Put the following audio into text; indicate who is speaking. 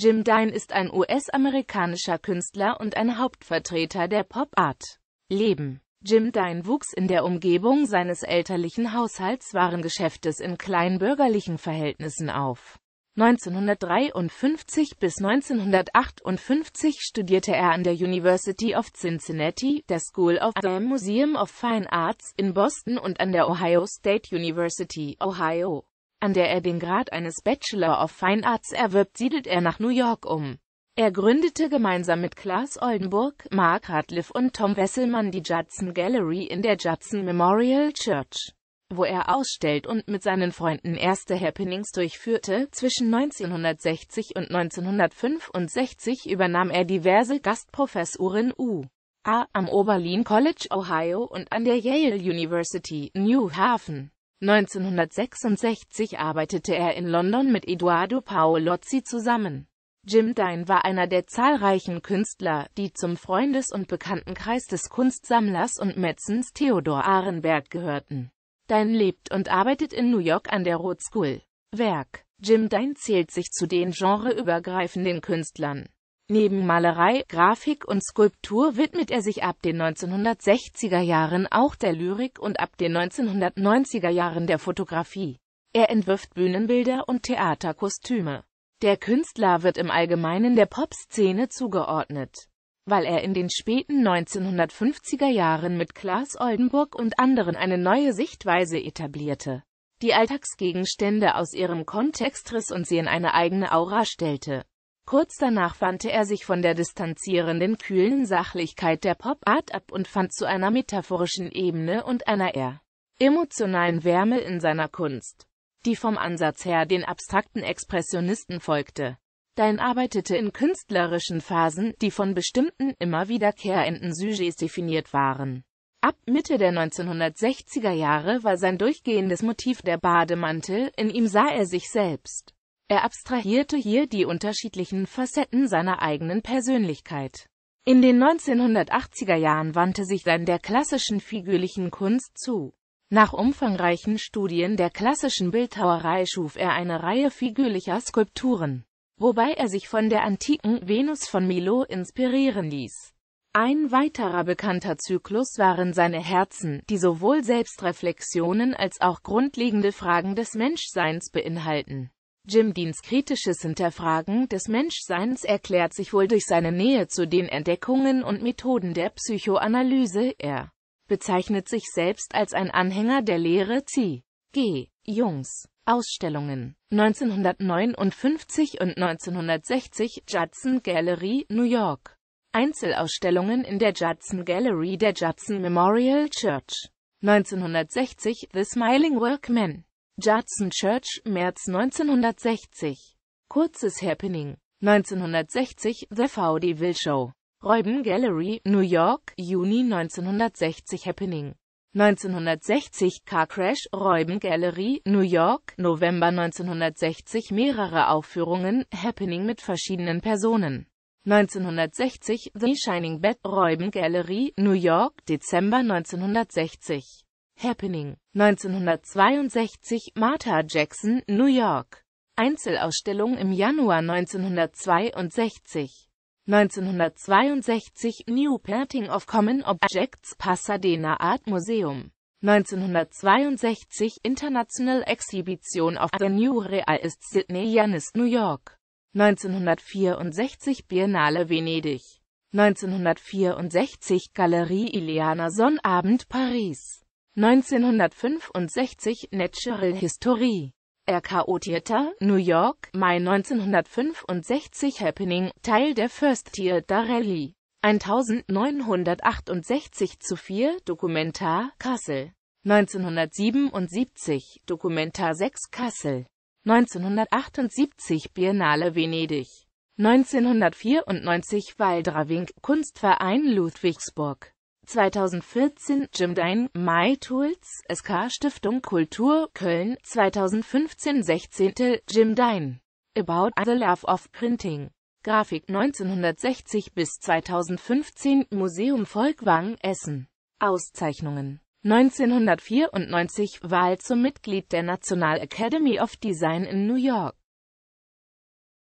Speaker 1: Jim Dine ist ein US-amerikanischer Künstler und ein Hauptvertreter der Pop-Art. Leben Jim Dine wuchs in der Umgebung seines elterlichen Haushaltswarengeschäftes in kleinbürgerlichen Verhältnissen auf. 1953 bis 1958 studierte er an der University of Cincinnati, der School of the Museum of Fine Arts in Boston und an der Ohio State University, Ohio an der er den Grad eines Bachelor of Fine Arts erwirbt, siedelt er nach New York um. Er gründete gemeinsam mit Klaas Oldenburg, Mark Radcliffe und Tom Wesselmann die Judson Gallery in der Judson Memorial Church, wo er ausstellt und mit seinen Freunden erste Happenings durchführte. Zwischen 1960 und 1965 übernahm er diverse Gastprofessuren U. A. am Oberlin College, Ohio und an der Yale University, New Haven. 1966 arbeitete er in London mit Eduardo Paolozzi zusammen. Jim Dine war einer der zahlreichen Künstler, die zum Freundes- und Bekanntenkreis des Kunstsammlers und Metzens Theodor Ahrenberg gehörten. Dine lebt und arbeitet in New York an der Rhodes School. Werk Jim Dine zählt sich zu den genreübergreifenden Künstlern. Neben Malerei, Grafik und Skulptur widmet er sich ab den 1960er Jahren auch der Lyrik und ab den 1990er Jahren der Fotografie. Er entwirft Bühnenbilder und Theaterkostüme. Der Künstler wird im Allgemeinen der Popszene zugeordnet, weil er in den späten 1950er Jahren mit Klaas Oldenburg und anderen eine neue Sichtweise etablierte, die Alltagsgegenstände aus ihrem Kontext riss und sie in eine eigene Aura stellte. Kurz danach wandte er sich von der distanzierenden kühlen Sachlichkeit der Pop-Art ab und fand zu einer metaphorischen Ebene und einer eher emotionalen Wärme in seiner Kunst, die vom Ansatz her den abstrakten Expressionisten folgte. Dein arbeitete in künstlerischen Phasen, die von bestimmten, immer wiederkehrenden Sujets definiert waren. Ab Mitte der 1960er Jahre war sein durchgehendes Motiv der Bademantel, in ihm sah er sich selbst. Er abstrahierte hier die unterschiedlichen Facetten seiner eigenen Persönlichkeit. In den 1980er Jahren wandte sich dann der klassischen figürlichen Kunst zu. Nach umfangreichen Studien der klassischen Bildhauerei schuf er eine Reihe figürlicher Skulpturen, wobei er sich von der antiken Venus von Milo inspirieren ließ. Ein weiterer bekannter Zyklus waren seine Herzen, die sowohl Selbstreflexionen als auch grundlegende Fragen des Menschseins beinhalten. Jim Deans kritisches Hinterfragen des Menschseins erklärt sich wohl durch seine Nähe zu den Entdeckungen und Methoden der Psychoanalyse. Er bezeichnet sich selbst als ein Anhänger der Lehre C. G. Jungs. Ausstellungen 1959 und 1960 Judson Gallery, New York. Einzelausstellungen in der Judson Gallery der Judson Memorial Church. 1960 The Smiling Workman. Judson Church, März 1960. Kurzes Happening. 1960, The VD Will Show. Reuben Gallery, New York, Juni 1960 Happening. 1960 Car Crash, Reuben Gallery, New York, November 1960 mehrere Aufführungen, Happening mit verschiedenen Personen. 1960 The Shining Bed, Reuben Gallery, New York, Dezember 1960. Happening. 1962 Martha Jackson, New York. Einzelausstellung im Januar 1962. 1962 New Painting of Common Objects Pasadena Art Museum. 1962 International Exhibition of the New Realist Sydney Janis, New York. 1964 Biennale Venedig. 1964 Galerie Iliana Sonnabend Paris. 1965 Natural History RKO Theater, New York, Mai 1965 Happening, Teil der First Theater Rally. 1968 zu 4, Dokumentar, Kassel. 1977, Dokumentar 6 Kassel. 1978 Biennale Venedig. 1994 Waldrawink, Kunstverein Ludwigsburg. 2014 Jim Dine, My Tools, SK Stiftung Kultur, Köln, 2015 16. Jim Dine. About the Love of Printing. Grafik 1960 bis 2015, Museum Volkwang, Essen. Auszeichnungen 1994 Wahl zum Mitglied der National Academy of Design in New York